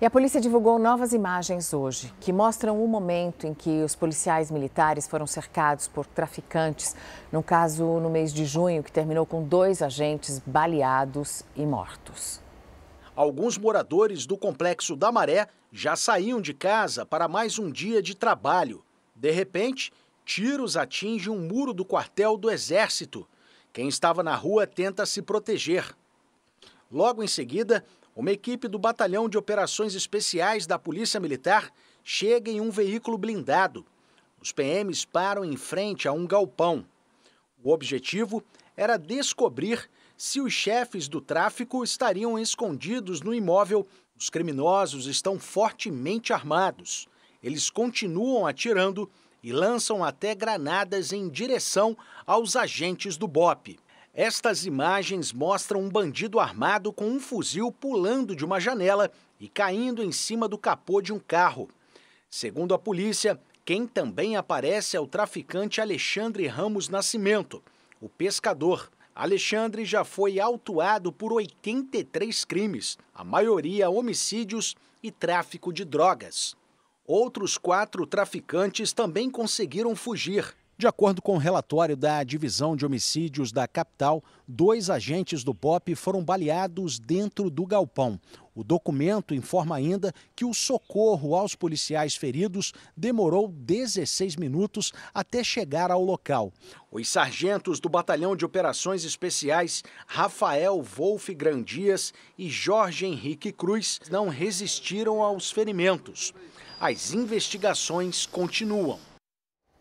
E a polícia divulgou novas imagens hoje que mostram o momento em que os policiais militares foram cercados por traficantes, num caso no mês de junho, que terminou com dois agentes baleados e mortos. Alguns moradores do complexo da Maré já saíam de casa para mais um dia de trabalho. De repente, tiros atingem um muro do quartel do Exército. Quem estava na rua tenta se proteger. Logo em seguida, uma equipe do Batalhão de Operações Especiais da Polícia Militar chega em um veículo blindado. Os PMs param em frente a um galpão. O objetivo era descobrir se os chefes do tráfico estariam escondidos no imóvel. Os criminosos estão fortemente armados. Eles continuam atirando e lançam até granadas em direção aos agentes do BOP. Estas imagens mostram um bandido armado com um fuzil pulando de uma janela e caindo em cima do capô de um carro. Segundo a polícia, quem também aparece é o traficante Alexandre Ramos Nascimento, o pescador. Alexandre já foi autuado por 83 crimes, a maioria homicídios e tráfico de drogas. Outros quatro traficantes também conseguiram fugir. De acordo com o um relatório da Divisão de Homicídios da capital, dois agentes do BOP foram baleados dentro do galpão. O documento informa ainda que o socorro aos policiais feridos demorou 16 minutos até chegar ao local. Os sargentos do Batalhão de Operações Especiais, Rafael Wolf Grandias e Jorge Henrique Cruz, não resistiram aos ferimentos. As investigações continuam.